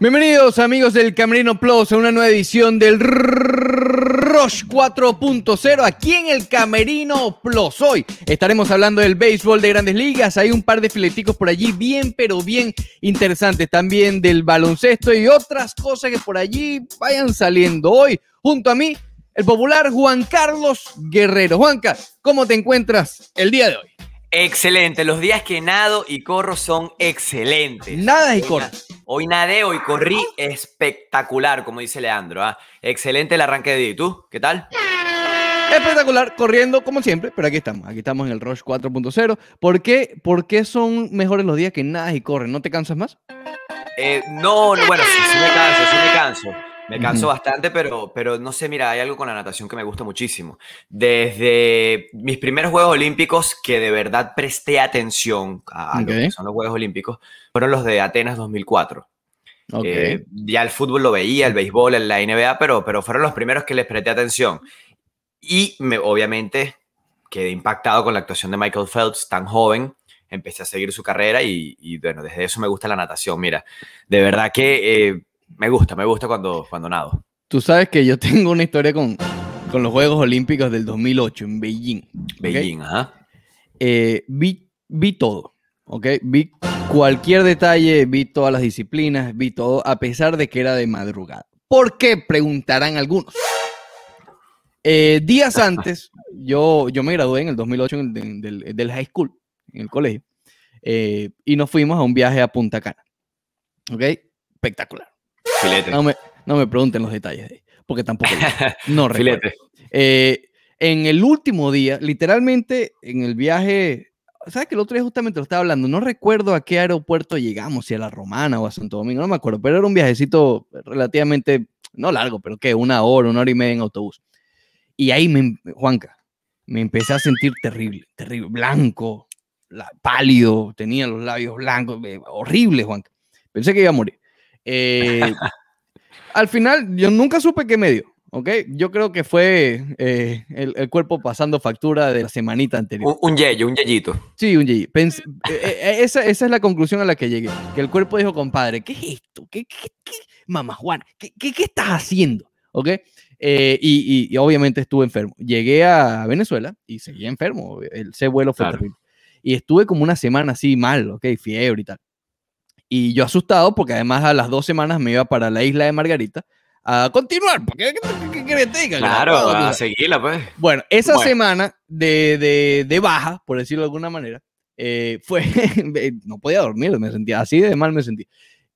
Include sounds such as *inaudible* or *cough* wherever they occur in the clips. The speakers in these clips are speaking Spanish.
Bienvenidos amigos del Camerino Plus a una nueva edición del Rush 4.0 aquí en el Camerino Plus. Hoy estaremos hablando del béisbol de grandes ligas, hay un par de fileticos por allí bien pero bien interesantes, también del baloncesto y otras cosas que por allí vayan saliendo hoy. Junto a mí, el popular Juan Carlos Guerrero. Juanca, ¿cómo te encuentras el día de hoy? Excelente, los días que nado y corro son excelentes. Nada y corro. Hoy nadé, y corrí espectacular, como dice Leandro. ¿ah? Excelente el arranque de día. tú? ¿Qué tal? Espectacular, corriendo como siempre, pero aquí estamos. Aquí estamos en el Rush 4.0. ¿Por qué? son mejores los días que nadas y corren? ¿No te cansas más? Eh, no, bueno, sí me canso, sí me canso. Me canso bastante, pero, pero no sé, mira, hay algo con la natación que me gusta muchísimo. Desde mis primeros Juegos Olímpicos, que de verdad presté atención a, que son los Juegos Olímpicos, fueron los de Atenas 2004. Eh, ya el fútbol lo veía, el béisbol, la NBA, pero, pero fueron los primeros que les presté atención. Y me, obviamente quedé impactado con la actuación de Michael Phelps tan joven. Empecé a seguir su carrera y, bueno, desde eso me gusta la natación. Mira, de verdad que eh, me gusta, me gusta cuando, cuando nado. Tú sabes que yo *laughs* tengo una historia con, los Juegos Olímpicos del 2008 en Beijing. Beijing, ajá. Eh, vi, vi todo, ¿ok? Vi cualquier detalle, vi todas las disciplinas, vi todo, a pesar de que era de madrugada. ¿Por qué? Preguntarán algunos. Eh, días *laughs* antes, yo, yo me gradué en el 2008 del, high school, en el colegio, eh, y nos fuimos a un viaje a Punta Cana. ¿Ok? Espectacular. No me, no me pregunten los detalles, porque tampoco. no *laughs* recuerdo. Filete. Eh, en el último día, literalmente en el viaje ¿sabes que el otro día justamente lo estaba hablando? No recuerdo a qué aeropuerto llegamos, si a La Romana o a Santo Domingo, no me acuerdo, pero era un viajecito relativamente, no largo, pero que una hora, una hora y media en autobús. Y ahí, me, Juanca, me empecé a sentir terrible, terrible, blanco, pálido, tenía los labios blancos, eh, horrible, Juanca. Pensé que iba a morir. Eh, al final, yo nunca supe qué me dio, ¿ok? Yo creo que fue eh, el, cuerpo pasando factura de la semanita anterior. Un, un un yellito. Sí, un eh, esa, es la conclusión a la que llegué, que el cuerpo dijo, compadre, ¿qué es esto? ¿Qué, qué, mamá Juana, ¿qué, estás haciendo? ¿Ok? y, obviamente estuve enfermo. Llegué a Venezuela y seguí enfermo. El, ese vuelo fue terrible. Y estuve como una semana así mal, ¿ok? Fiebre y tal. Y yo asustado, porque además a las dos semanas me iba para la isla de Margarita a continuar. Porque, ¿qué, Claro, a seguirla, pues. Bueno, esa semana de, de, de, baja, por decirlo de alguna manera, eh, *laughs* fue. no podía dormir, me sentía así de mal, me sentía.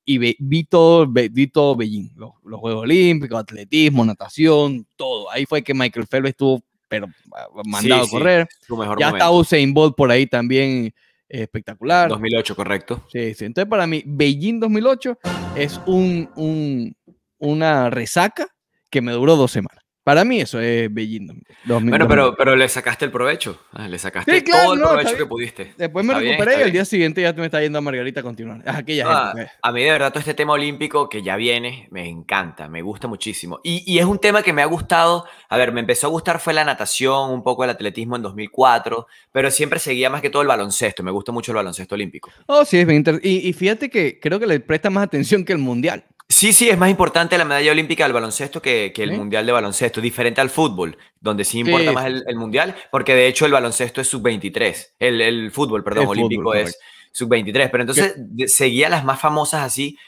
Y vi, todo, vi todo Beijing, los, Juegos Olímpicos, atletismo, natación, todo. Ahí fue que Michael Phelps estuvo, pero ah, mandado a correr. mejor ya estaba Usain Bolt por ahí también espectacular. 2008, correcto. Sí, sí. Entonces, para mí, Beijing 2008 es un, un, una resaca que me duró dos semanas. Para mí eso es bellísimo. bueno, pero, pero le sacaste el provecho. Ah, le sacaste todo el provecho que pudiste. Después me recuperé y al día siguiente ya me está yendo a Margarita a continuar. Ah, pues. a mí de verdad todo este tema olímpico que ya viene me encanta, me gusta muchísimo. Y, es un tema que me ha gustado. A ver, me empezó a gustar fue la natación, un poco el atletismo en 2004, pero siempre seguía más que todo el baloncesto. Me gusta mucho el baloncesto olímpico. Oh, sí, es Y, y fíjate que creo que le presta más atención que el mundial. Sí, sí, es más importante la medalla olímpica del baloncesto que, el mundial de baloncesto, diferente al fútbol, donde sí importa más el, mundial, porque de hecho el baloncesto es sub-23, el, fútbol, perdón, olímpico es sub-23, pero entonces seguía las más famosas así,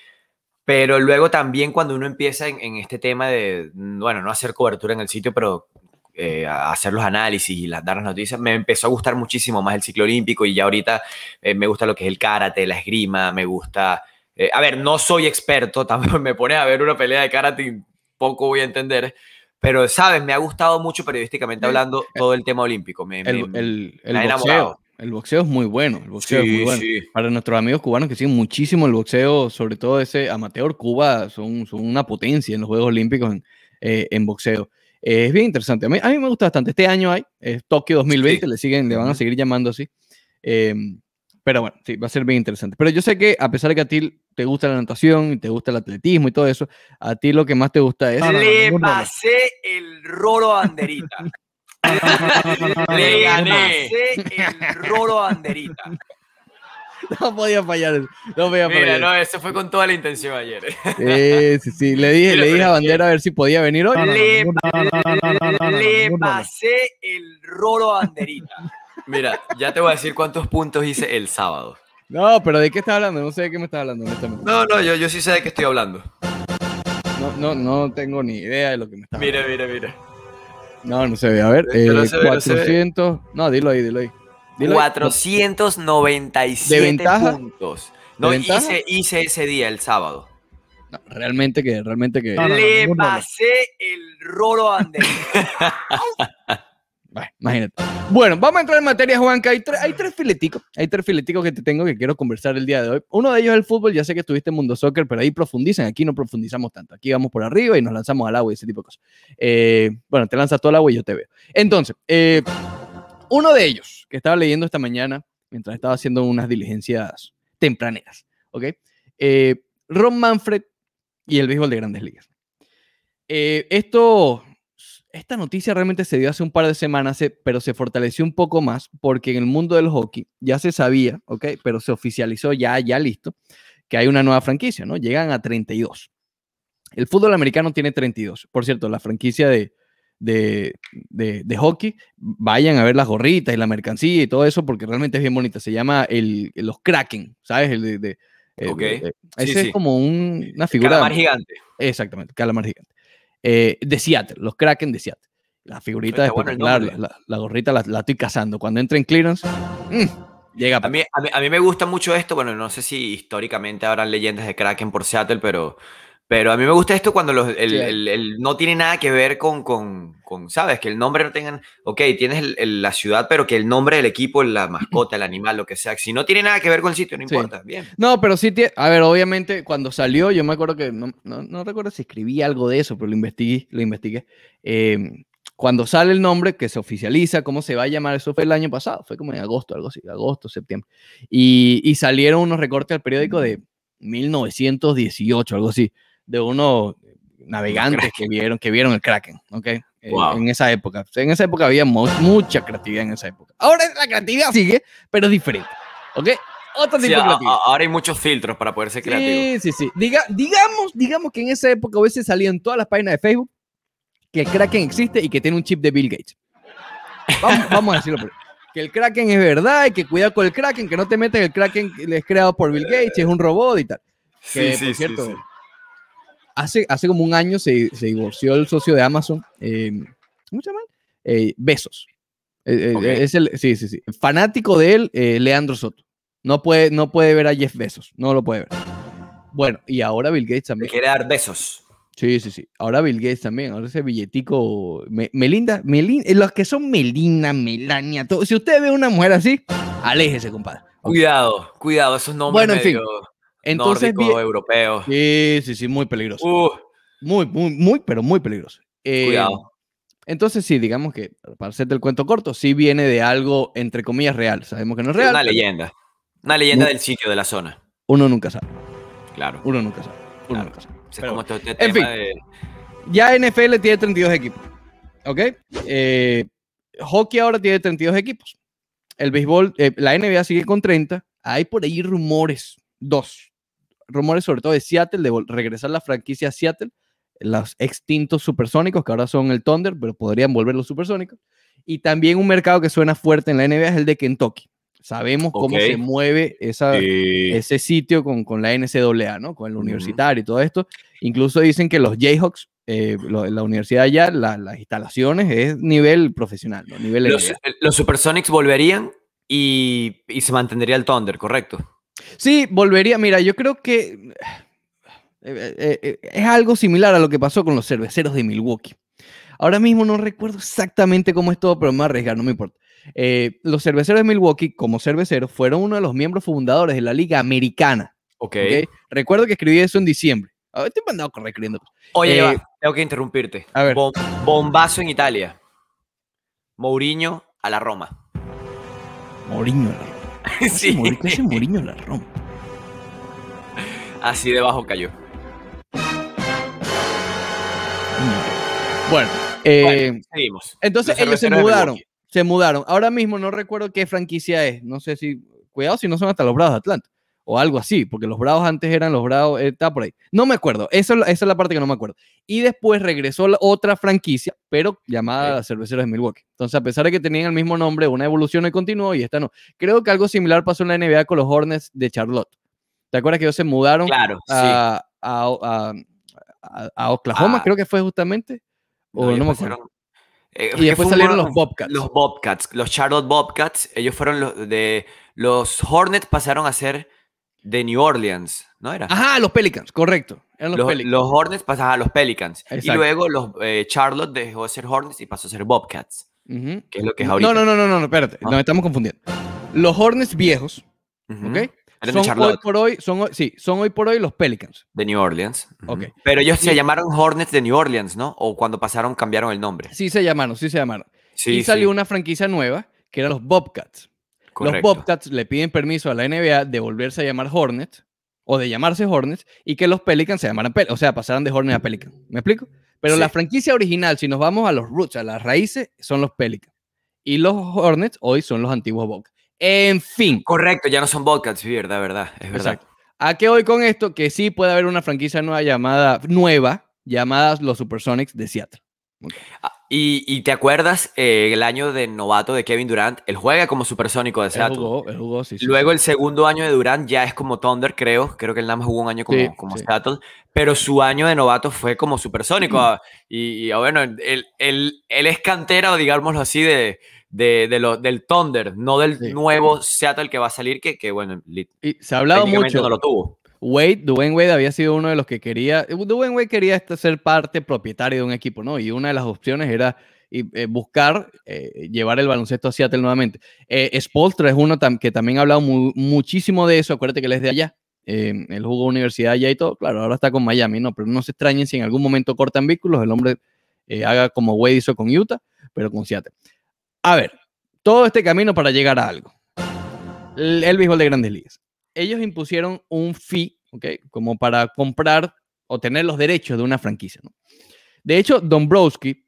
pero luego también cuando uno empieza en, este tema de, bueno, no hacer cobertura en el sitio, pero eh, hacer los análisis y las, dar las noticias, me empezó a gustar muchísimo más el ciclo olímpico y ya ahorita eh, me gusta lo que es el karate, la esgrima, me gusta eh, a ver, no soy experto, *laughs* también me pone a ver una pelea de karate, poco voy a entender, pero sabes, me ha gustado mucho periodísticamente hablando eh, todo el tema olímpico. el, el, boxeo, el, boxeo. es muy bueno, el boxeo es muy bueno. Para nuestros amigos cubanos que siguen muchísimo el boxeo, sobre todo ese amateur, Cuba son, una potencia en los Juegos Olímpicos en, eh, boxeo. es bien interesante. A mí, me gusta bastante. Este año hay, es Tokio 2020, le siguen, le van a seguir llamando así. Em, pero bueno, sí, va a ser bien interesante. Pero yo sé que a pesar de que a ti te gusta la natación y te gusta el atletismo y todo eso, a ti lo que más te gusta es... Le pasé el rolo banderita. *laughs* Le pasé el rolo banderita. No podía fallar eso. No podía Mira, no, eso fue con toda la intención ayer. Sí, sí, sí. Le dije, le dije a Bandera a ver si podía venir hoy. Le, pasé el rolo banderita. Mira, ya te voy a decir cuántos puntos hice el sábado. No, pero ¿de qué estás hablando? No sé de qué me estás hablando. No, no, yo, yo sí sé de qué estoy hablando. No, no, no tengo ni idea de lo que me estás hablando. Mira, mira, mira. No, no se ve. A ver, eh, 400. No, dilo ahí, dilo ahí. 497 puntos. No, ¿De Hice, hice ese día, el sábado. realmente que, realmente que. Le pasé el rolo a Andrés. *laughs* Bueno, Bueno, vamos a entrar en materia, Juanca. Hay, hay tres fileticos, hay tres fileticos que te tengo que quiero conversar el día de hoy. Uno de ellos es el fútbol, ya sé que estuviste en Mundo Soccer, pero ahí profundizan, aquí no profundizamos tanto. Aquí vamos por arriba y nos lanzamos al agua y ese tipo de cosas. Eh, bueno, te lanzas todo al agua y yo te veo. Entonces, eh, uno de ellos que estaba leyendo esta mañana, mientras estaba haciendo unas diligencias tempraneras, ¿ok? Eh, Ron Manfred y el béisbol de grandes ligas. esto esta noticia realmente se dio hace un par de semanas, eh, pero se fortaleció un poco más porque en el mundo del hockey ya se sabía, ¿ok? Pero se oficializó ya, ya listo, que hay una nueva franquicia, ¿no? Llegan a 32. El fútbol americano tiene 32. Por cierto, la franquicia de, de, hockey, vayan a ver las gorritas y la mercancía y todo eso porque realmente es bien bonita. Se llama el, los Kraken, ¿sabes? de, Ese es como una figura. Calamar gigante. Exactamente, calamar gigante. Eh, de Seattle, los Kraken de Seattle. La figurita es la, gorrita la, estoy cazando. Cuando entra en clearance, mm, llega. A mí, a mí, a, mí, me gusta mucho esto. Bueno, no sé si históricamente habrán leyendas de Kraken por Seattle, pero pero a mí me gusta esto cuando no tiene nada que ver con, ¿sabes? Que el nombre no tengan, ok, tienes la ciudad, pero que el nombre del equipo, la *clears throat* mascota, el animal, lo que sea, si no tiene nada que ver con el sitio, no importa, bien. No, pero sí, a ver, obviamente cuando salió, yo me acuerdo que, no, no, recuerdo si escribí algo de eso, pero lo investigué, lo investigué. Em, cuando sale el nombre, que se oficializa, cómo se va a llamar, eso fue el año pasado, fue como en agosto, algo así, agosto, septiembre. y salieron unos recortes al periódico de 1918, algo así de unos navegantes que vieron, que vieron el Kraken, ¿ok? Eh, en esa época. En esa época había mucha creatividad en esa época. Ahora la creatividad sigue, pero es diferente, ¿ok? Otro tipo Ahora hay muchos filtros para poder ser creativo. Sí, sí, sí. digamos, digamos que en esa época a veces salían todas las páginas de Facebook que el Kraken existe y que tiene un chip de Bill Gates. Vamos, *laughs* a decirlo. que el Kraken es verdad y que cuidado con el Kraken, que no te metas el Kraken es creado por Bill Gates, es un robot y tal. sí, sí, cierto, sí, hace, como un año se, divorció el socio de Amazon, eh, ¿cómo se eh, Besos. Eh, eh, sí, sí, sí. Fanático de él, Leandro Soto. No puede, no puede ver a Jeff Bezos, no lo puede ver. Bueno, y ahora Bill Gates también. quiere dar besos. Sí, sí, sí. Ahora Bill Gates también, ahora ese billetico. Melinda, Melinda, los que son Melina, Melania, todo. Si usted ve una mujer así, aléjese, compadre. Cuidado, cuidado, esos nombres. Bueno, en fin. Entonces, europeo. Sí, sí, sí, muy peligroso. Muy, muy, muy, pero muy peligroso. Eh, Cuidado. Entonces, sí, digamos que, para hacerte el cuento corto, sí viene de algo, entre comillas, real. Sabemos que no es real. Una leyenda. Una leyenda del sitio, de la zona. Uno nunca sabe. Claro. Uno nunca sabe. Uno nunca sabe. Este en fin, ya NFL tiene 32 equipos. ¿Ok? Eh, hockey ahora tiene 32 equipos. El béisbol, eh, la NBA sigue con 30. Hay por ahí rumores, dos, rumores sobre todo de Seattle, de regresar la franquicia a Seattle, los extintos supersónicos, que ahora son el Thunder, pero podrían volver los supersónicos. Y también un mercado que suena fuerte en la NBA es el de Kentucky. Sabemos cómo se mueve esa, ese sitio con, la NCAA, ¿no? Con el universitario y todo esto. Incluso dicen que los Jayhawks, eh, la universidad allá, las instalaciones es nivel profesional, nivel los, los, Supersonics volverían y, y se mantendría el Thunder, ¿correcto? Sí, volvería. Mira, yo creo que eh, eh, eh, es algo similar a lo que pasó con los cerveceros de Milwaukee. Ahora mismo no recuerdo exactamente cómo es todo, pero me voy a arriesgar, no me importa. los cerveceros de Milwaukee, como cerveceros, fueron uno de los miembros fundadores de la Liga Americana. Ok. ¿okay? Recuerdo que escribí eso en diciembre. A ver, te mandado creyendo. Oye, tengo que interrumpirte. A ver. bombazo en Italia. Mourinho a la Roma. Mourinho a la Roma. Sí. ese Mourinho la Así debajo cayó. Eh, bueno, seguimos. entonces ellos se mudaron. Se mudaron. Ahora mismo no recuerdo qué franquicia es. No sé si. Cuidado si no son hasta los brazos de Atlanta o algo así, porque los Bravos antes eran los Bravos, eh, está por ahí. No me acuerdo, esa, esa es la parte que no me acuerdo. Y después regresó la otra franquicia, pero llamada Cerveceros de Milwaukee. Entonces, a pesar de que tenían el mismo nombre, una evolución y continuó y esta no. Creo que algo similar pasó en la NBA con los Hornets de Charlotte. ¿Te acuerdas que ellos se mudaron claro, a, a, Oklahoma? Ah. creo que fue justamente. Eh, y después salieron los Bobcats. Los Bobcats, los Charlotte Bobcats. Ellos fueron los de. Los Hornets pasaron a ser de New Orleans, ¿no era? Ajá, los Pelicans, correcto. los, Pelicans. Hornets pasaban a los Pelicans. Y luego los eh, Charlotte dejó de ser Hornets y pasó a ser Bobcats. Que es lo que es ahorita. No, no, no, no, no, espérate, ah. nos estamos confundiendo. Los Hornets viejos, ¿ok? Son hoy por hoy, son sí, son hoy por hoy los Pelicans. De New Orleans. Pero ellos se llamaron Hornets de New Orleans, ¿no? O cuando pasaron cambiaron el nombre. Sí se llamaron, sí se llamaron. Sí, y salió una franquicia nueva que era los Bobcats. Los Bobcats le piden permiso a la NBA de volverse a llamar Hornets o de llamarse Hornets y que los Pelicans se llamaran Pelicans, o sea, pasaran de Hornets a Pelicans. ¿Me explico? Pero la franquicia original, si nos vamos a los roots, a las raíces, son los Pelicans. Y los Hornets hoy son los antiguos Bobcats. En fin. Correcto, ya no son Bobcats, sí, verdad, verdad, es verdad. ¿A qué hoy con esto? Que sí puede haber una franquicia nueva llamada, nueva, llamada los Supersonics de Seattle. Ah, y, te acuerdas eh, el año de novato de Kevin Durant, él juega como supersónico de Seattle. Luego el segundo año de Durant ya es como Thunder, creo. Creo que él nada más jugó un año como, como Seattle. Pero su año de novato fue como supersónico. Mm. Ah, y, ah, bueno, él, él, es cantera, digámoslo así, de, de, lo, del Thunder, no del nuevo Seattle que va a salir, que, bueno, y se ha hablado mucho. No lo tuvo. Wade, Dwayne Wade había sido uno de los que quería, Dwayne Wade quería este, ser parte propietaria de un equipo, ¿no? Y una de las opciones era eh, buscar eh, llevar el baloncesto a Seattle nuevamente. Eh, es uno que también ha hablado muchísimo de eso, acuérdate que él es de allá, em, él jugó universidad allá y todo, claro, ahora está con Miami, ¿no? Pero no se extrañen si en algún momento cortan vínculos, el hombre eh, haga como Wade hizo con Utah, pero con Seattle. A ver, todo este camino para llegar a algo. El béisbol de grandes ligas ellos impusieron un fee, ¿ok? Como para comprar o tener los derechos de una franquicia, ¿no? De hecho, Dombrowski,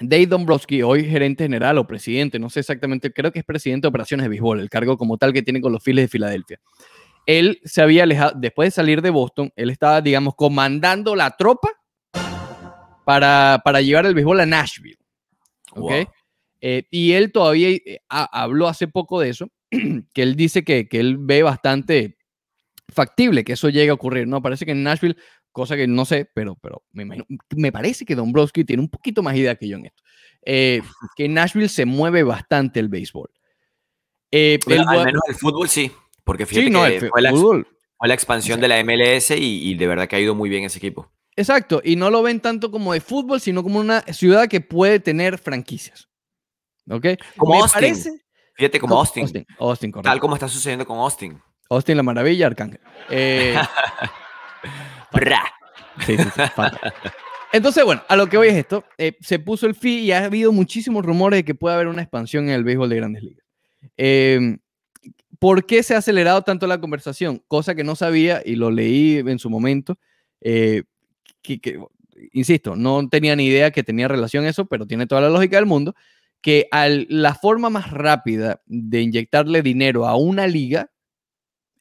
Dave Dombrowski, hoy gerente general o presidente, no sé exactamente, creo que es presidente de operaciones de béisbol, el cargo como tal que tiene con los files de Filadelfia. Él se había alejado, después de salir de Boston, él estaba, digamos, comandando la tropa para, llevar el béisbol a Nashville. Eh, y él todavía eh, habló hace poco de eso *clears throat* que él dice que, él ve bastante factible que eso llegue a ocurrir, ¿no? Parece que en Nashville, cosa que no sé, pero, pero me, parece que Dombrowski tiene un poquito más idea que yo en esto, eh, que en Nashville se mueve bastante el béisbol. Eh, al menos el fútbol sí, porque fíjate que fue, la, expansión de la MLS y, de verdad que ha ido muy bien ese equipo. Exacto, y no lo ven tanto como de fútbol, sino como una ciudad que puede tener franquicias. ¿Ok? Como me Parece, como Austin. Austin, correcto. Tal como está sucediendo con Austin. Austin la maravilla, Arcángel. Eh, *laughs* Entonces, bueno, a lo que voy es esto. Eh, se puso el fin y ha habido muchísimos rumores de que puede haber una expansión en el béisbol de grandes ligas. Em, ¿Por qué se ha acelerado tanto la conversación? Cosa que no sabía y lo leí en su momento. Eh, que, que, insisto, no tenía ni idea que tenía relación eso, pero tiene toda la lógica del mundo que la forma más rápida de inyectarle dinero a una liga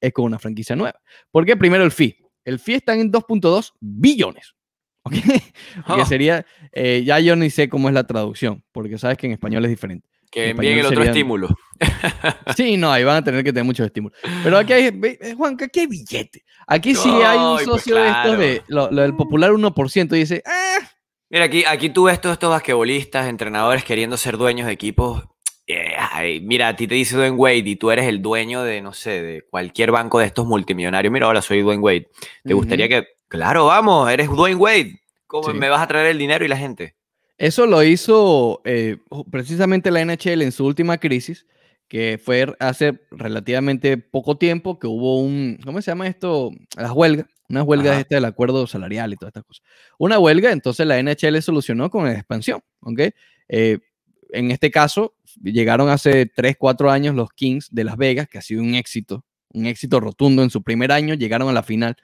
es con una franquicia nueva. ¿Por qué? primero el fee. El fee está en 2.2 billones. ¿Ok? *laughs* Que ah. sería, eh, ya yo ni sé cómo es la traducción, porque sabes que en español es diferente. Que envíen el otro estímulo. *laughs* Sí, no, ahí van a tener que tener muchos estímulos. Pero aquí hay, eh, Juan, qué billete. Aquí sí hay un pues socio de estos lo, del popular 1% y dice, ah, Mira, aquí, aquí tú ves todos estos basquetbolistas, entrenadores queriendo ser dueños de equipos. Eh, mira, a ti te dice Dwayne Wade y tú eres el dueño de, no sé, de cualquier banco de estos multimillonarios. Mira, ahora soy Dwayne Wade. ¿Te gustaría que.? Claro, vamos, eres Dwayne Wade. ¿Cómo me vas a traer el dinero y la gente? Eso lo hizo eh, precisamente la NHL en su última crisis, que fue hace relativamente poco tiempo que hubo un. ¿Cómo se llama esto? Las huelgas una huelga este del acuerdo salarial y todas estas cosas. Una huelga, entonces la NHL solucionó con la expansión, ¿ok? Eh, en este caso, llegaron hace 3, 4 años los Kings de Las Vegas, que ha sido un éxito, un éxito rotundo en su primer año, llegaron a la final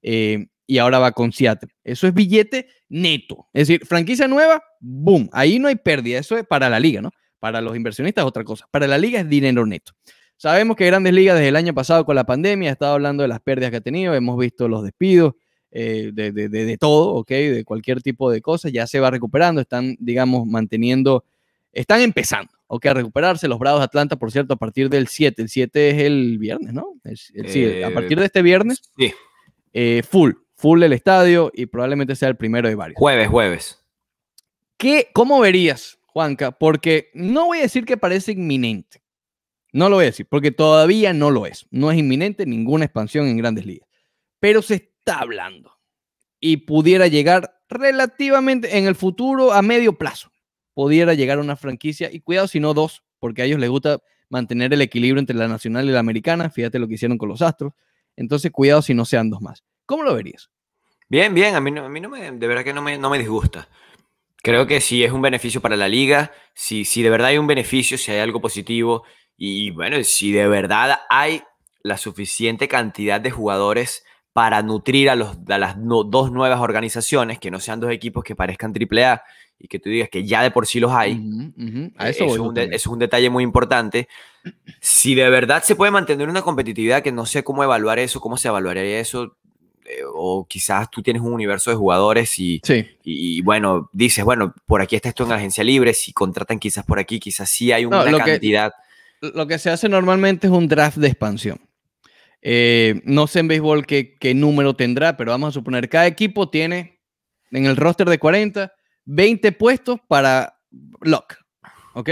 eh, y ahora va con Seattle. Eso es billete neto. Es decir, franquicia nueva, boom, ahí no hay pérdida, eso es para la liga, ¿no? Para los inversionistas es otra cosa, para la liga es dinero neto. Sabemos que Grandes Ligas desde el año pasado con la pandemia ha estado hablando de las pérdidas que ha tenido, hemos visto los despidos, eh, de, todo, De cualquier tipo de cosas, ya se va recuperando, están, digamos, manteniendo, están empezando, A recuperarse los Bravos de Atlanta, por cierto, a partir del 7, el 7 es el viernes, ¿no? a eh, partir de este viernes, sí. Eh, full, full el estadio y probablemente sea el primero de varios. Jueves, jueves. ¿Qué, ¿Cómo verías, Juanca? Porque no voy a decir que parece inminente, no lo voy a decir, porque todavía no lo es. No es inminente ninguna expansión en grandes ligas. Pero se está hablando. Y pudiera llegar relativamente en el futuro, a medio plazo, pudiera llegar una franquicia. Y cuidado si no dos, porque a ellos les gusta mantener el equilibrio entre la nacional y la americana. Fíjate lo que hicieron con los Astros. Entonces, cuidado si no sean dos más. ¿Cómo lo verías? Bien, bien. A mí, no, mí me, de verdad que no me, no me disgusta. Creo que si es un beneficio para la liga, si, si de verdad hay un beneficio, si hay algo positivo, y bueno, si de verdad hay la suficiente cantidad de jugadores para nutrir a, los, las dos nuevas organizaciones, que no sean dos equipos que parezcan triple A, y que tú digas que ya de por sí los hay. Eh, eso, es un detalle muy importante. Si de verdad se puede mantener una competitividad, que no sé cómo evaluar eso, cómo se evaluaría eso, eh, o quizás tú tienes un universo de jugadores y, y, bueno, dices, bueno, por aquí está esto en agencia libre, si contratan quizás por aquí, quizás sí hay una cantidad lo que se hace normalmente es un draft de expansión. Eh, no sé en béisbol qué, número tendrá, pero vamos a suponer, que cada equipo tiene en el roster de 40, 20 puestos para lock, ¿ok?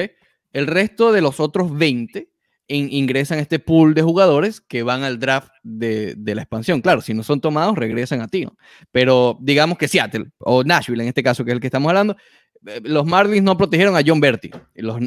El resto de los otros 20 ingresan a este pool de jugadores que van al draft de, la expansión. Claro, si no son tomados, regresan a ti, Pero digamos que Seattle o Nashville, en este caso, que es el que estamos hablando, eh, los Marlins no protegieron a John Berti.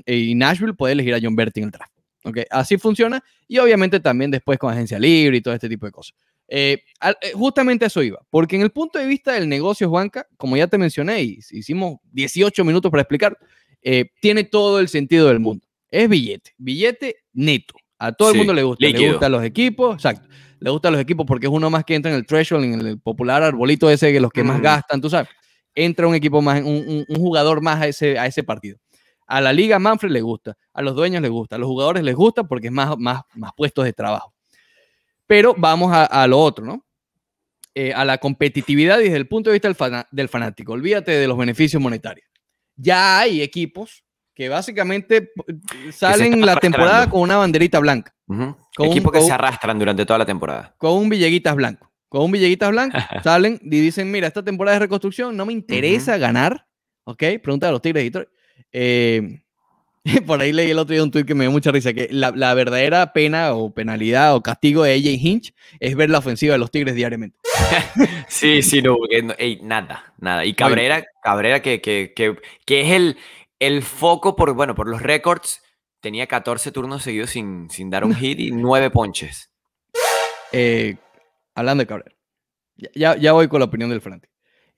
y Nashville puede elegir a John Berti en el draft. ¿Ok? Así funciona y obviamente también después con agencia libre y todo este tipo de cosas. Eh, eh, justamente eso iba, porque en el punto de vista del negocio, Juanca, como ya te mencioné, y hicimos 18 minutos para explicar, eh, tiene todo el sentido del mundo. Es billete, billete neto. A todo el mundo le gusta, le gustan los equipos, exacto. Le gustan los equipos porque es uno más que entra en el threshold, en el popular arbolito ese de los que más mm. gastan, tú sabes. Entra un equipo más, un, un jugador más a ese, a ese partido. A la Liga Manfred le gusta, a los dueños les gusta, a los jugadores les gusta porque es más, más, más puestos de trabajo. Pero vamos a, lo otro, ¿no? Eh, a la competitividad desde el punto de vista del, fanático. Olvídate de los beneficios monetarios. Ya hay equipos que básicamente eh, salen la temporada con una banderita blanca. Equipos Equipo que se arrastran durante toda la temporada. Con un Villeguitas blanco. Con un Villeguitas blanco *laughs* salen y dicen, mira, esta temporada de reconstrucción no me interesa ganar. ¿Ok? Pregunta a los Tigres de eh, *laughs* por ahí leí el otro día un tuit que me dio mucha risa, que la, verdadera pena o penalidad o castigo de AJ Hinch es ver la ofensiva de los Tigres diariamente. *laughs* sí, sí, no, nada, nada. Y Cabrera, Cabrera que, que, es el, el foco por, bueno, por los récords, tenía 14 turnos seguidos sin, sin dar un *laughs* hit y 9 ponches. Eh, hablando de Cabrera, ya, ya voy con la opinión del Frank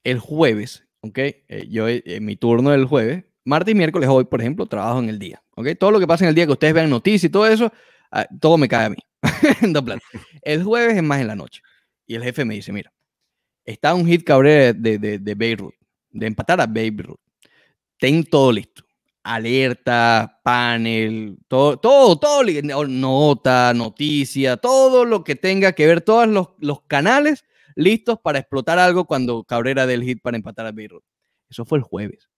El jueves, ¿ok? Eh, yo en mi turno del jueves martes y miércoles hoy, por ejemplo, trabajo en el día. Todo lo que pasa en el día, que ustedes vean noticias y todo eso, ah, todo me cae a mí. *laughs* *laughs* el jueves es más en la noche. Y el jefe me dice, mira, está un hit Cabrera de, de Beirut, de empatar a Beirut. Ten todo listo. Alerta, panel, todo, todo, todo, nota, noticia, todo lo que tenga que ver, todos los, los canales listos para explotar algo cuando Cabrera del hit para empatar a Beirut. Eso fue el jueves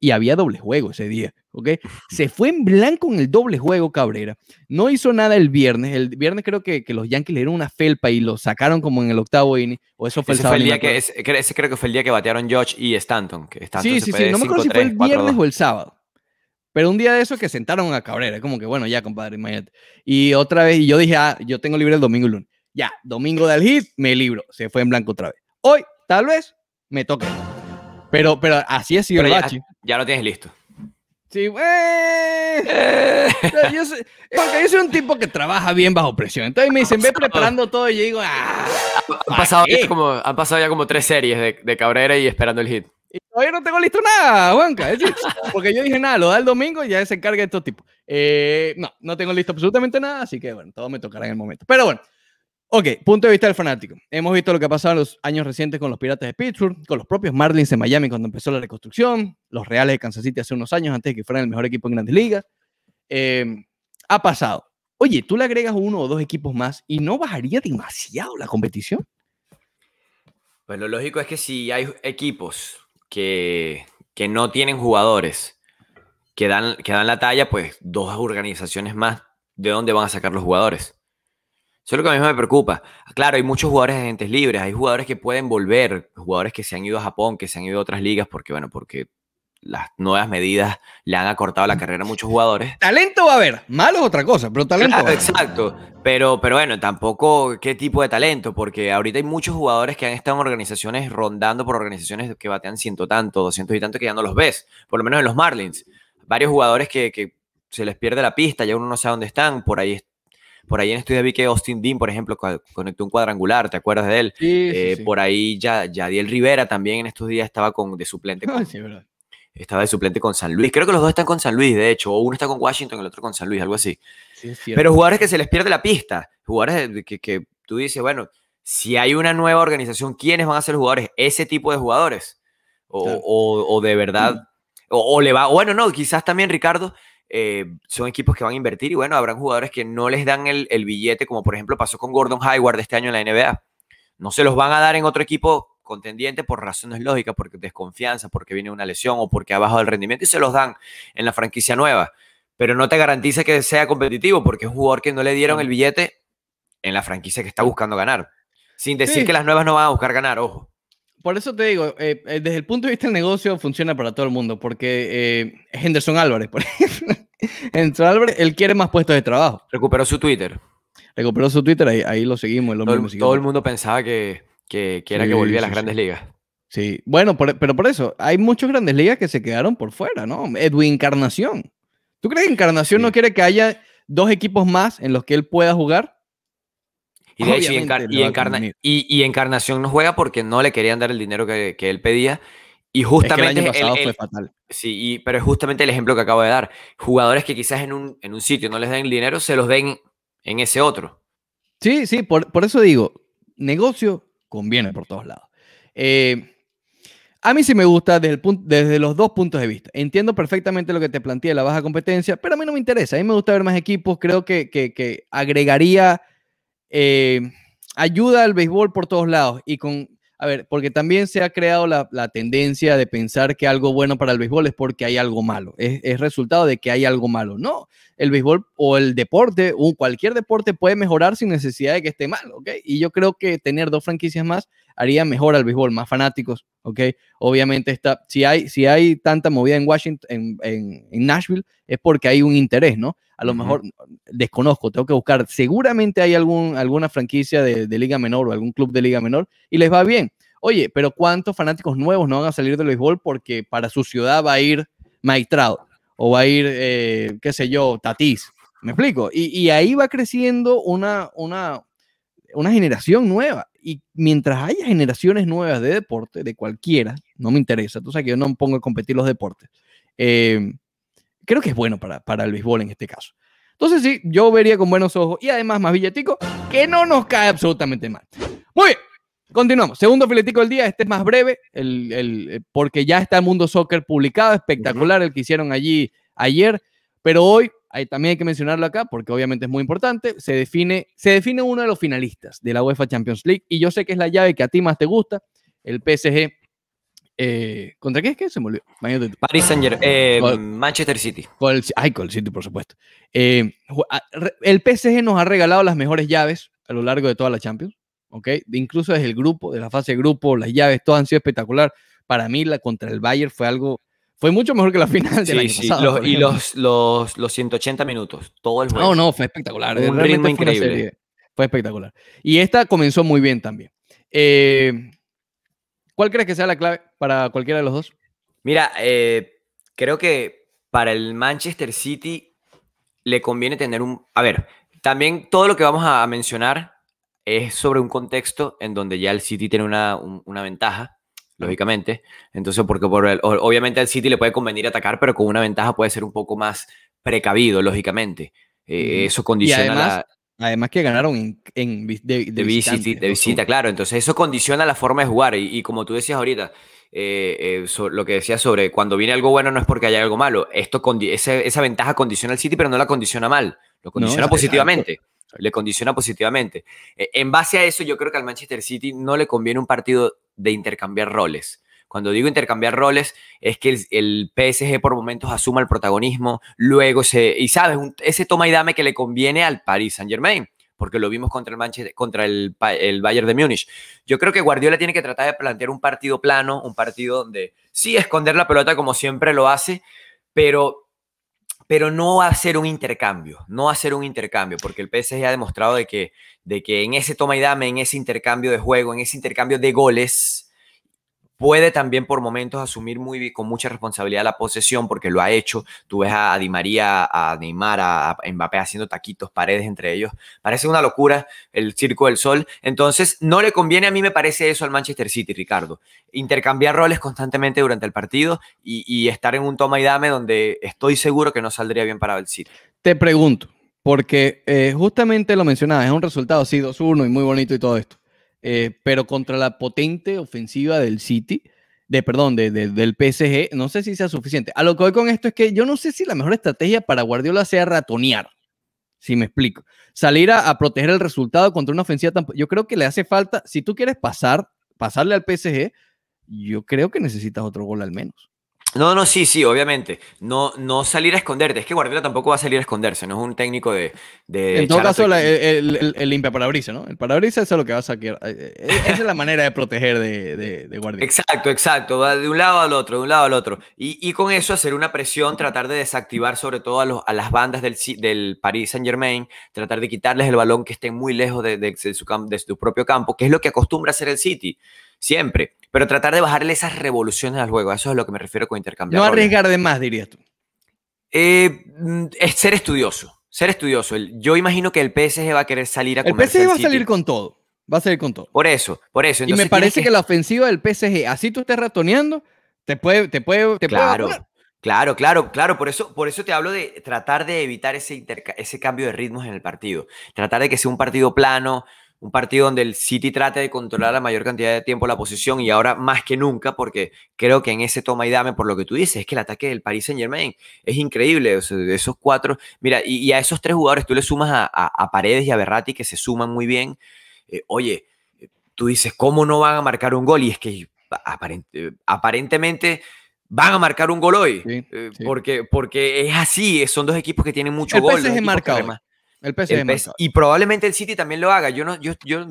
y había doble juego ese día, ¿ok? *laughs* Se fue en blanco en el doble juego Cabrera. No hizo nada el viernes. El viernes creo que, los Yankees le dieron una felpa y lo sacaron como en el octavo inning. O eso fue el día que, ese, creo que fue el día que batearon George y Stanton. Que sí, sí, sí. No me acuerdo si fue el viernes o el sábado. Pero un día de eso que sentaron a Cabrera, como que bueno, ya compadre, Y otra vez, yo dije, ah, yo tengo libre el domingo y lunes. Ya, domingo del hit, me libro. Se fue en blanco otra vez. Hoy, tal vez, me toca. Pero, pero así es sido ya, ya lo tienes listo. Sí, güey. yo soy, porque yo soy un tipo que trabaja bien bajo presión. Entonces me dicen, ve preparando todo y yo digo, ah, han, pasado ya como, han pasado ya como tres series de, Cabrera y esperando el hit. Y todavía no tengo listo nada, Juanca. porque yo dije, nada, lo da el domingo y ya se encarga de estos tipos. Eh, no, no tengo listo absolutamente nada, así que bueno, todo me tocará en el momento. Pero bueno, Ok, punto de vista del fanático. Hemos visto lo que ha pasado en los años recientes con los Piratas de Pittsburgh, con los propios Marlins de Miami cuando empezó la reconstrucción, los Reales de Kansas City hace unos años antes de que fueran el mejor equipo en Grandes Ligas. Eh, ha pasado. Oye, tú le agregas uno o dos equipos más y no bajaría demasiado la competición. Pues lo lógico es que si hay equipos que, no tienen jugadores que dan, que dan la talla, pues dos organizaciones más, ¿de dónde van a sacar los jugadores? Eso es lo que a mí me preocupa. Claro, hay muchos jugadores de agentes libres, hay jugadores que pueden volver, jugadores que se han ido a Japón, que se han ido a otras ligas, porque, bueno, porque las nuevas medidas le han acortado la carrera a muchos jugadores. Talento va a haber, malo es otra cosa, pero talento. va a haber. Exacto, pero, pero bueno, tampoco qué tipo de talento, porque ahorita hay muchos jugadores que han estado en organizaciones rondando por organizaciones que batean ciento tanto, doscientos y tanto que ya no los ves, por lo menos en los Marlins. Varios jugadores que, que se les pierde la pista, ya uno no sabe dónde están, por ahí por ahí en estudio vi que Austin Dean, por ejemplo, conectó un cuadrangular, ¿te acuerdas de él? Eh, por ahí ya Yadiel Rivera también en estos días estaba con, de suplente. Ah, con, estaba de suplente con San Luis. Creo que los dos están con San Luis, de hecho. O uno está con Washington, el otro con San Luis, algo así. Pero jugadores que se les pierde la pista. Jugadores que, que tú dices, bueno, si hay una nueva organización, ¿quiénes van a ser jugadores? Ese tipo de jugadores. O, de verdad. Mm. o, le va. Bueno, no, quizás también, Ricardo, eh, son equipos que van a invertir y bueno, habrán jugadores que no les dan el, billete, como por ejemplo pasó con Gordon Hayward este año en la NBA. No se los van a dar en otro equipo contendiente por razones lógicas, porque desconfianza, porque viene una lesión o porque ha bajado el rendimiento y se los dan en la franquicia nueva. Pero no te garantiza que sea competitivo porque es un jugador que no le dieron el billete en la franquicia que está buscando ganar. Sin decir que las nuevas no van a buscar ganar, ojo por eso te digo, eh, eh, desde el punto de vista del negocio funciona para todo el mundo, porque eh, Henderson Álvarez, por *laughs* ejemplo, Henderson Álvarez, él quiere más puestos de trabajo. Recuperó su Twitter. Recuperó su Twitter, ahí, ahí lo seguimos. todo, el mundo pensaba que, que, era que volvía a las grandes ligas. Sí, bueno, pero por eso, hay muchas grandes ligas que se quedaron por fuera, ¿no? Edwin Encarnación. ¿Tú crees que Encarnación no quiere que haya dos equipos más en los que él pueda jugar? Y Encarnación no juega porque no le querían dar el dinero que, él pedía. Y justamente. fue fatal. Sí, pero es justamente el ejemplo que acabo de dar. Jugadores que quizás en un, en un sitio no les den el dinero, se los den en ese otro. Sí, sí, por, eso digo, negocio conviene por todos lados. Eh, a mí sí me gusta desde, desde los dos puntos de vista. Entiendo perfectamente lo que te plantea la baja competencia, pero a mí no me interesa. A mí me gusta ver más equipos. Creo que, que agregaría eh, ayuda al béisbol por todos lados y con, a ver, porque también se ha creado la, tendencia de pensar que algo bueno para el béisbol es porque hay algo malo, es, resultado de que hay algo malo. No, el béisbol o el deporte o cualquier deporte puede mejorar sin necesidad de que esté mal, ¿ok? Y yo creo que tener dos franquicias más haría mejor al béisbol, más fanáticos, ¿ok? Obviamente está, si hay, si hay tanta movida en Washington, en, Nashville, es porque hay un interés, ¿no? A lo mejor mm, desconozco, tengo que buscar. Seguramente hay algún, alguna franquicia de, liga menor o algún club de liga menor y les va bien. Oye, pero ¿cuántos fanáticos nuevos no van a salir del béisbol porque para su ciudad va a ir Mike o va a ir, eh, qué sé yo, Tatis? ¿Me explico? Y, ahí va creciendo una, una, una generación nueva. Y mientras haya generaciones nuevas de deporte, de cualquiera, no me interesa, tú sabes que yo no me pongo a competir los deportes, em, creo que es bueno para, el béisbol en este caso. Entonces sí, yo vería con buenos ojos y además más billetico, que no nos cae absolutamente mal. Muy bien, continuamos. Segundo filetico del día, este es más breve, el, eh, porque ya está el Mundo Soccer publicado, espectacular el que hicieron allí ayer, pero hoy también hay que mencionarlo acá porque obviamente es muy importante, se define, se define uno de los finalistas de la UEFA Champions League y yo sé que es la llave que a ti más te gusta, el PSG. Eh, ¿Contra qué es que se volvió Paris Saint Germain, eh, Manchester City. Ay, ay, el City, por supuesto. Eh, ah, el PSG nos ha regalado las mejores llaves a lo largo de toda la Champions, ¿ok? Incluso desde el grupo, de la fase de grupo, las llaves, todas han sido espectacular. Para mí, la contra el Bayern fue algo fue mucho mejor que la *laughs* final sí. y los, los, 180 minutos, todo el juego. No, no, fue espectacular. Un ritmo increíble. Fue, espectacular. Y esta comenzó muy bien también. Eh, ¿Cuál crees que sea la clave para cualquiera de los dos? Mira, eh, creo que para el Manchester City le conviene tener un... A ver, también todo lo que vamos a mencionar es sobre un contexto en donde ya el City tiene una ventaja lógicamente. Entonces, porque por el, obviamente al City le puede convenir atacar, pero con una ventaja puede ser un poco más precavido, lógicamente. Eh, eso condiciona además, la, además, que ganaron en, de, visita, claro. Entonces, eso condiciona la forma de jugar. Y, como tú decías ahorita, eh, eh, lo que decías sobre cuando viene algo bueno no es porque haya algo malo. Esto ese, esa ventaja condiciona al City, pero no la condiciona mal. Lo condiciona positivamente. le condiciona positivamente. E, en base a eso, yo creo que al Manchester City no le conviene un partido de intercambiar roles. Cuando digo intercambiar roles, es que el, PSG por momentos asuma el protagonismo, luego se. Y sabes, ese toma y dame que le conviene al Paris Saint-Germain, porque lo vimos contra el Manchester, contra el, el, Bayern de Múnich. Yo creo que Guardiola tiene que tratar de plantear un partido plano, un partido donde sí esconder la pelota como siempre lo hace, pero pero no hacer un intercambio, no hacer un intercambio, porque el PSG ha demostrado de que, de que en ese toma y dame, en ese intercambio de juego, en ese intercambio de goles, puede también por momentos asumir muy con mucha responsabilidad la posesión porque lo ha hecho. Tú ves a, Di María, a Neymar, a, Mbappé haciendo taquitos, paredes entre ellos. Parece una locura el circo del sol. Entonces, no le conviene a mí me parece eso al Manchester City, Ricardo. Intercambiar roles constantemente durante el partido y, estar en un toma y dame donde estoy seguro que no saldría bien para el City. Te pregunto, porque eh, justamente lo mencionabas, es un resultado, sí, 2-1 y muy bonito y todo esto. Eh, pero contra la potente ofensiva del City, de perdón, de, del PSG, no sé si sea suficiente. A lo que voy con esto es que yo no sé si la mejor estrategia para Guardiola sea ratonear, si me explico. Salir a, a proteger el resultado contra una ofensiva tan... Yo creo que le hace falta, si tú quieres pasar, pasarle al PSG, yo creo que necesitas otro gol al menos. No, no, sí, sí, obviamente. No, no salir a esconderte. Es que Guardiola tampoco va a salir a esconderse, no es un técnico de. de en todo caso, el, el, el, limpia parabrisas, ¿no? El parabrisas es lo que va a sacar. Eh, eh, eh, esa es la manera de proteger de, de, Guardiola. Exacto, exacto. Va de un lado al otro, de un lado al otro. Y, y con eso hacer una presión, tratar de desactivar sobre todo a, los, a las bandas del, del Paris Saint Germain, tratar de quitarles el balón que estén muy lejos de, de su, de su propio campo, que es lo que acostumbra hacer el City siempre. Pero tratar de bajarle esas revoluciones al juego, eso es lo que me refiero con intercambiar. No arriesgar de más, dirías tú. Eh, mm, ser estudioso, ser estudioso. Yo imagino que el PSG va a querer salir a El PSG va a salir con todo, va a salir con todo. Por eso, por eso. y me parece que... la ofensiva del PSG, así tú estés ratoneando, te puede, te puede, claro. Claro, claro, claro. Por eso, por eso te hablo de tratar de evitar ese, ese cambio de ritmos en el partido. Tratar de que sea un partido plano, un partido donde el City trate de controlar la mayor cantidad de tiempo la posición y ahora más que nunca, porque creo que en ese toma y dame, por lo que tú dices, es que el ataque del Paris Saint Germain es increíble. de esos cuatro, mira, y, a esos tres jugadores tú le sumas a, a, Paredes y a Berratti que se suman muy bien. Eh, oye, eh, tú dices, ¿cómo no van a marcar un gol? Y es que eh, aparentemente van a marcar un gol hoy. Porque, porque es así, son dos equipos que tienen mucho gol. PSG marca el y probablemente el City también lo haga. Yo, no, yo, yo,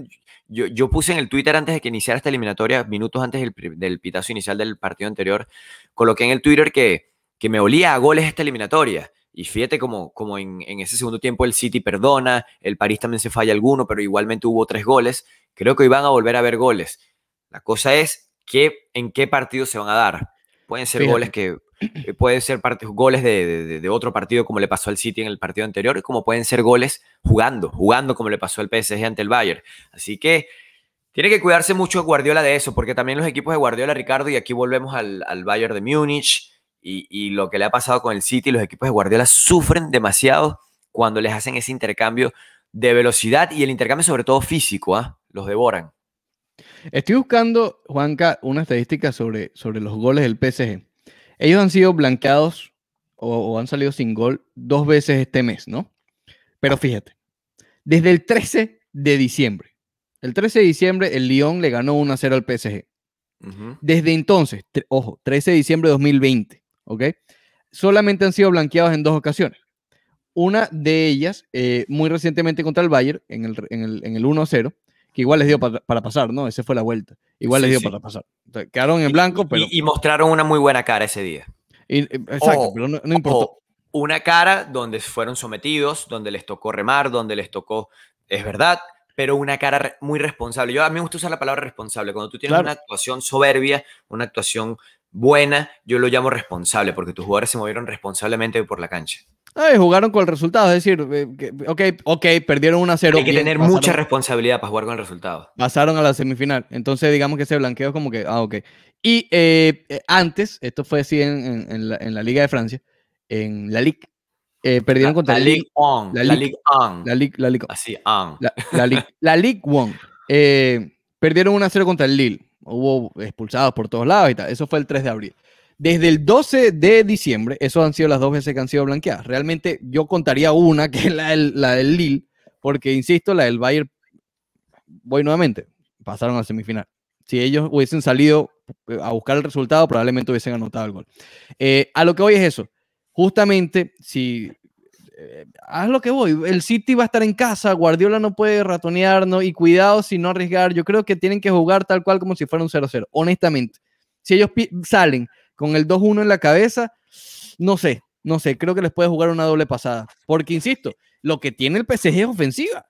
yo, puse en el Twitter antes de que iniciara esta eliminatoria, minutos antes del, pitazo inicial del partido anterior, coloqué en el Twitter que, que me olía a goles esta eliminatoria. Y fíjate como, como en, ese segundo tiempo el City perdona, el París también se falla alguno, pero igualmente hubo tres goles. Creo que hoy van a volver a ver goles. La cosa es que, en qué partido se van a dar. Pueden ser goles que eh, pueden ser goles de, otro partido como le pasó al City en el partido anterior, como pueden ser goles jugando, jugando como le pasó al PSG ante el Bayern. Así que tiene que cuidarse mucho Guardiola de eso, porque también los equipos de Guardiola, Ricardo, y aquí volvemos al, Bayern de Múnich y, lo que le ha pasado con el City, los equipos de Guardiola sufren demasiado cuando les hacen ese intercambio de velocidad y el intercambio sobre todo físico, ¿ah? los devoran. Estoy buscando, Juanca, una estadística sobre, sobre los goles del PSG. Ellos han sido blanqueados o, han salido sin gol dos veces este mes, ¿no? Pero fíjate, desde el 13 de diciembre, el 13 de diciembre el Lyon le ganó 1-0 al PSG. Desde entonces, ojo, 13 de diciembre de 2020, ¿ok? Solamente han sido blanqueados en dos ocasiones. Una de ellas, eh, muy recientemente contra el Bayern, en el, en el, en el 1-0, igual les dio para, pasar, ¿no? Esa fue la vuelta. Igual les dio para pasar. quedaron en blanco, Y, mostraron una muy buena cara ese día. Y, eh, exacto, pero no, importa. una cara donde fueron sometidos, donde les tocó remar, donde les tocó, es verdad, pero una cara muy responsable. Yo a mí me gusta usar la palabra responsable. Cuando tú tienes una actuación soberbia, una actuación buena, yo lo llamo responsable, porque tus jugadores se movieron responsablemente por la cancha jugaron con el resultado, es decir, eh, ok, ok, perdieron 1 0. Hay que tener mucha responsabilidad para jugar con el resultado. Pasaron a la semifinal, entonces digamos que ese blanqueo es como que, ah, ok. Y eh, eh, antes, esto fue así en, la, Liga de Francia, en la Ligue, perdieron contra el Ligue, 1. La Ligue, 1. La Ligue, la Así, La, Ligue, *laughs* la perdieron 1 0 contra el Lille. Hubo expulsados por todos lados y tal. Eso fue el 3 de abril. Desde el 12 de diciembre, eso han sido las dos veces que han sido blanqueadas. Realmente yo contaría una, que es la del, Lille, porque insisto, la del Bayern, voy nuevamente, pasaron al semifinal. Si ellos hubiesen salido eh, a buscar el resultado, probablemente hubiesen anotado el gol. Eh, a lo que voy es eso. Justamente, si eh, haz lo que voy, el City va a estar en casa, Guardiola no puede ratonear, y cuidado si no arriesgar. Yo creo que tienen que jugar tal cual como si fuera un 0-0, honestamente. Si ellos salen con el 2-1 en la cabeza, no sé, no sé, creo que les puede jugar una doble pasada. Porque, insisto, lo que tiene el PSG es ofensiva.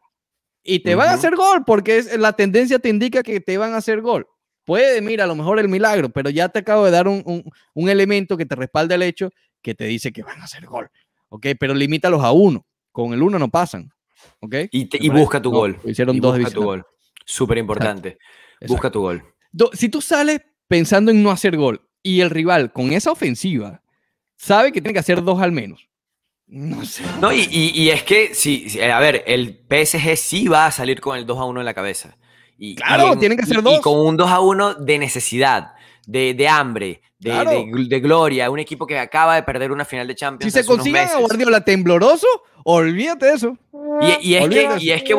Y te van a hacer gol, porque es, la tendencia te indica que te van a hacer gol. Puede, mira, a lo mejor el milagro, pero ya te acabo de dar un, elemento que te respalda el hecho que te dice que van a hacer gol. ¿Ok? Pero limítalos a uno. Con el uno no pasan. ¿Ok? Y, busca tu gol. Hicieron dos busca tu gol. Súper importante. Busca tu gol. si tú sales pensando en no hacer gol y el rival con esa ofensiva sabe que tiene que hacer dos al menos. No sé. No, y, es que, sí, a ver, el PSG sí va a salir con el 2 a 1 en la cabeza. Y, claro, tienen que hacer dos. Y con un 2 a 1 de necesidad, de, hambre, de, gloria. Un equipo que acaba de perder una final de Champions. Si se consigue a Guardiola tembloroso, olvídate de eso. Y, y es, que, es, que,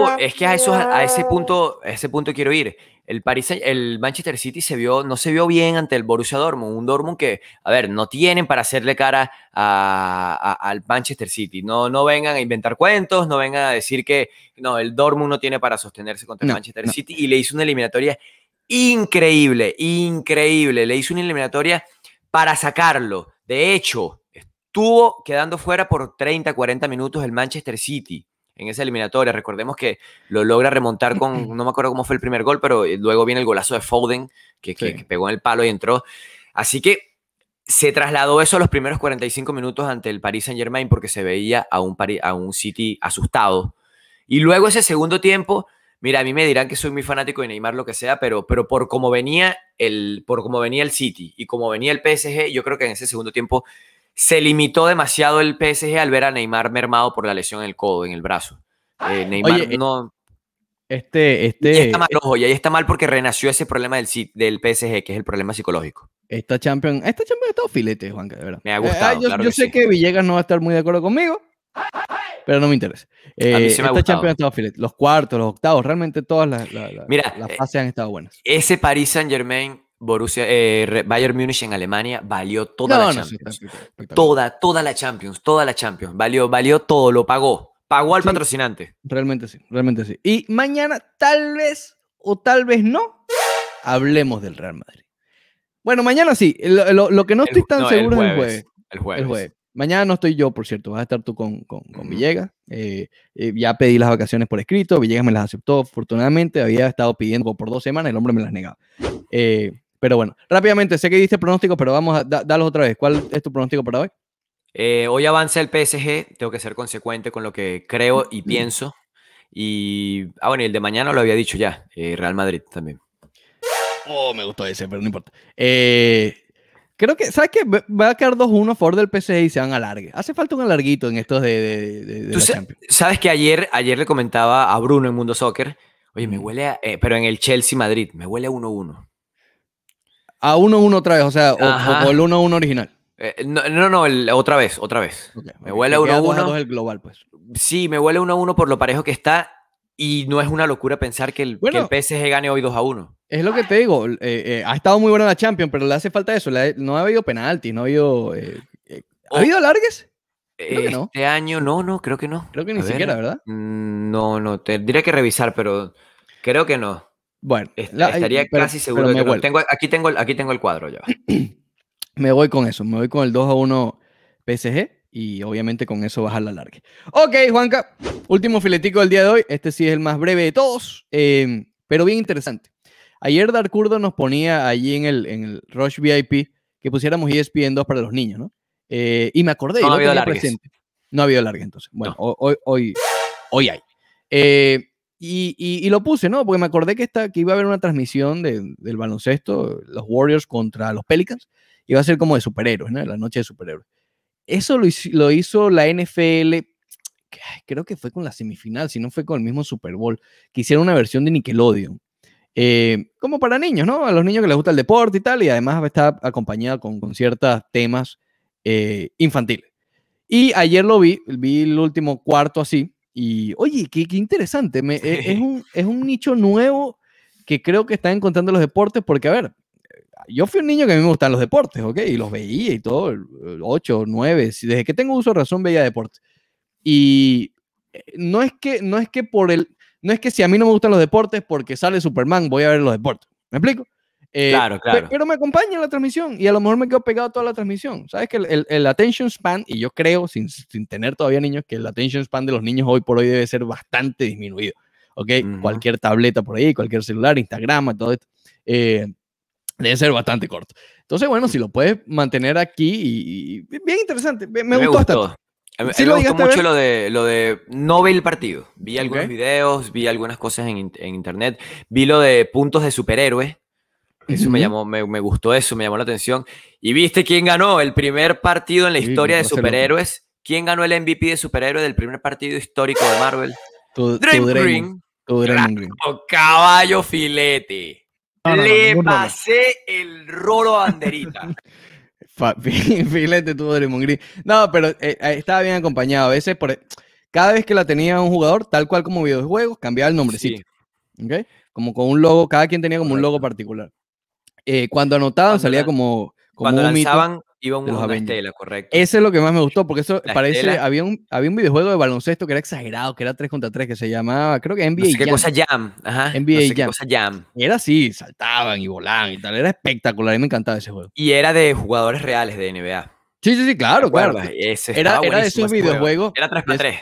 a, a, ese punto, a ese punto quiero ir el, el Manchester City se vio, no se vio bien ante el Borussia Dortmund, un Dortmund que, a ver, no tienen para hacerle cara al Manchester City. No, no vengan a inventar cuentos, no vengan a decir que no, el Dortmund no tiene para sostenerse contra el Manchester City y le hizo una eliminatoria increíble, increíble. Le hizo una eliminatoria para sacarlo. De hecho, estuvo quedando fuera por 30, 40 minutos el Manchester City en esa eliminatoria. Recordemos que lo logra remontar con, *laughs* no me acuerdo cómo fue el primer gol, pero eh, luego viene el golazo de Foden, que, pegó en el palo y entró. Así que se trasladó eso a los primeros 45 minutos ante el Paris Saint Germain porque se veía a un, a un City asustado. Y luego ese segundo tiempo, mira, a mí me dirán que soy muy fanático de Neymar, lo que sea, pero, pero por, cómo venía el, por cómo venía el City y como venía el PSG, yo creo que en ese segundo tiempo se limitó demasiado el PSG al ver a Neymar mermado por la lesión en el codo, en el brazo. Eh, Neymar no. Este, este. Y está mal, y ahí está mal porque renació ese problema del, del PSG, que es el problema psicológico. Esta Champions, esta Champions ha filete, Juan, de verdad. Me ha gustado. Eh, yo, sé que Villegas no va a estar muy de acuerdo conmigo, pero no me interesa. a mí eh, me esta Champions filete. Los cuartos, los octavos, realmente todas las, Mira, las fases han estado buenas. Ese Paris Saint Germain Borussia, eh, Bayern Munich en Alemania valió toda la Champions. toda, toda la Champions, toda la Champions. Valió, valió todo, lo pagó. Pagó al patrocinante. Realmente sí, realmente sí. Y mañana, tal vez o tal vez no, hablemos del Real Madrid. Bueno, mañana sí. Lo, que no estoy tan seguro es el jueves. El jueves. Mañana no estoy yo, por cierto, vas a estar tú con, con, con Villegas. Eh, eh, ya pedí las vacaciones por escrito, Villegas me las aceptó, afortunadamente, había estado pidiendo por dos semanas, el hombre me las negaba. Eh, pero bueno, rápidamente, sé que diste pronóstico, pero vamos a darlo darlos otra vez. ¿Cuál es tu pronóstico para hoy? Eh, hoy avanza el PSG, tengo que ser consecuente con lo que creo mm, y mm. pienso. Y, ah, bueno, el de mañana lo había dicho ya, eh, Real Madrid también. Oh, me gustó ese, pero no importa. Eh, creo que, ¿sabes qué? Va a quedar 2-1 a favor del PSG y se van a alargue. Hace falta un alarguito en estos de, ¿Tú la Champions. Sabes que ayer, ayer le comentaba a Bruno en Mundo Soccer, oye, me mm. huele a, pero en el Chelsea Madrid, me huele a 1-1. A 1-1 otra vez, o sea, o, el 1-1 original. Eh, no, no, otra vez, otra vez. me huele a 1-1. el global, pues. Sí, me huele 1-1 por lo parejo que está y no es una locura pensar que el, que PSG gane hoy 2-1. Es lo que te digo, eh, eh, ha estado muy buena la Champions, pero le hace falta eso, no ha habido penaltis, no ha habido... ¿Ha oh. habido largues? Este año, no, no, creo que no. Creo que ni siquiera, ¿verdad? Mm, no, no, tendría que revisar, pero creo que no. Bueno, estaría casi seguro que aquí, tengo, aquí tengo el cuadro ya. *clears throat* me voy con eso, me voy con el 2 a 1 PSG y obviamente con eso bajar la larga. Ok, Juanca, último filetico del día de hoy. Este sí es el más breve de todos, em, pero bien interesante. Ayer Darkurdo nos ponía allí en el, en el Rush VIP que pusiéramos ESPN 2 para los niños, ¿no? Eh, y me acordé. No ha habido larga. No ha habido larga entonces. Bueno, hoy, hoy, hoy hay. Eh, y, lo puse, ¿no? Porque me acordé que, esta, que iba a haber una transmisión del baloncesto, los Warriors contra los Pelicans, iba a ser como de superhéroes, ¿no? La noche de superhéroes. Eso lo, hizo la NFL, creo que fue con la semifinal, si no fue con el mismo Super Bowl, que hicieron una versión de Nickelodeon. Eh, como para niños, ¿no? A los niños que les gusta el deporte y tal, y además está acompañada con, con ciertos temas eh, infantiles. Y ayer lo vi, vi el último cuarto así, y oye, qué, interesante, e, es, un, es un nicho nuevo que creo que están encontrando los deportes, porque a ver, yo fui un niño que a mí me gustaban los deportes, ¿ok? Y los veía y todo, 8, 9, desde que tengo uso de razón veía deportes. Y eh, no es que, no es que por el, no es que si a mí no me gustan los deportes porque sale Superman, voy a ver los deportes. ¿Me explico? Eh, claro, claro. Pero, me acompaña la transmisión y a lo mejor me quedo pegado toda la transmisión. Sabes que el, attention span, y yo creo, sin, sin, tener todavía niños, que el attention span de los niños hoy por hoy debe ser bastante disminuido. ¿Ok? Cualquier tableta por ahí, cualquier celular, Instagram, todo esto. Eh, debe ser bastante corto. Entonces, bueno, mm. si lo puedes mantener aquí y, bien interesante. Me, gustó, me gustó mucho lo de, lo de no ver el partido. Vi algunos videos, vi algunas cosas en, en, internet. Vi lo de puntos de superhéroes, eso me llamó, me, gustó eso, me llamó la atención. ¿Y viste quién ganó el primer partido en la historia de superhéroes? ¿Quién ganó el MVP de superhéroe del primer partido histórico de Marvel? Dream Green. Green. Caballo filete. Le pasé el rolo banderita. *laughs* *laughs* filete tuvo Dream Green. No, pero eh, eh, estaba bien acompañado. A veces, por, eh, cada vez que la tenía un jugador, tal cual como videojuegos, cambiaba el nombrecito. Sí. Como con un logo, cada quien tenía como un logo particular. Eh, cuando anotaban salía como, como, Cuando un lanzaban iba un, de estela, correcto. Eso es lo que más me gustó, porque eso parece, había un, videojuego de baloncesto que era exagerado, que era 3 contra 3, que se llamaba, creo que NBA no sé cosa Jam, ajá. NBA cosa Jam. era así, saltaban y volaban y tal, era espectacular, y me encantaba ese juego. Y era de jugadores reales de NBA. Sí, sí, sí, claro, claro. era, de esos videojuegos. Era 3 contra 3.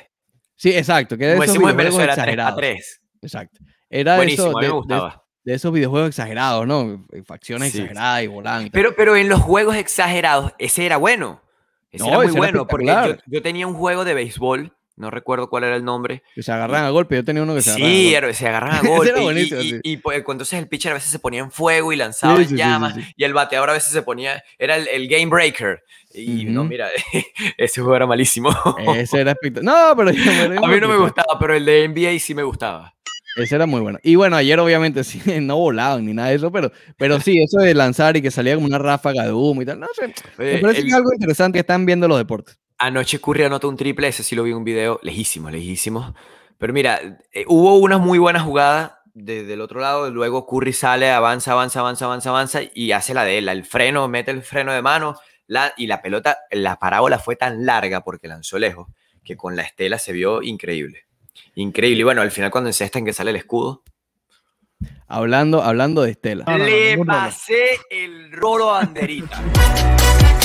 sí, exacto. Que era Como decimos era 3 contra 3. Exacto. Era buenísimo, me gustaba de esos videojuegos exagerados, ¿no? Eh, facciones exageradas y volantes. Pero, pero en los juegos exagerados, ese era bueno. Ese era muy bueno, porque yo, tenía un juego de béisbol, no recuerdo cuál era el nombre. Que se agarran a golpe, yo tenía uno que se agarraba. Sí, a golpe. se agarran a *laughs* golpe. y, pues, entonces el pitcher a veces se ponía en fuego y lanzaba llamas, y el bateador a veces se ponía, era el, game breaker. Y no, mira, *laughs* ese juego era malísimo. ese era espectacular. No, pero... *laughs* a mí no me gustaba, pero el de NBA sí me gustaba. Ese era muy bueno. Y bueno, ayer obviamente *laughs* sí, no volaban ni nada de eso, pero, pero sí, eso de lanzar y que salía como una ráfaga de humo y tal. No sé. Me es algo interesante que están viendo los deportes. Anoche Curry anotó un triple, ese sí lo vi en un video, lejísimo, lejísimo. Pero mira, eh, hubo una muy buena jugada desde el otro lado, luego Curry sale, avanza, avanza, avanza, avanza, avanza y hace la de él, el freno, mete el freno de mano la, y la pelota, la parábola fue tan larga porque lanzó lejos que con la estela se vio increíble. Increíble. Y bueno, al final cuando ¿en que sale el escudo. Hablando, hablando de Estela. Le pasé el rolo banderita. *laughs*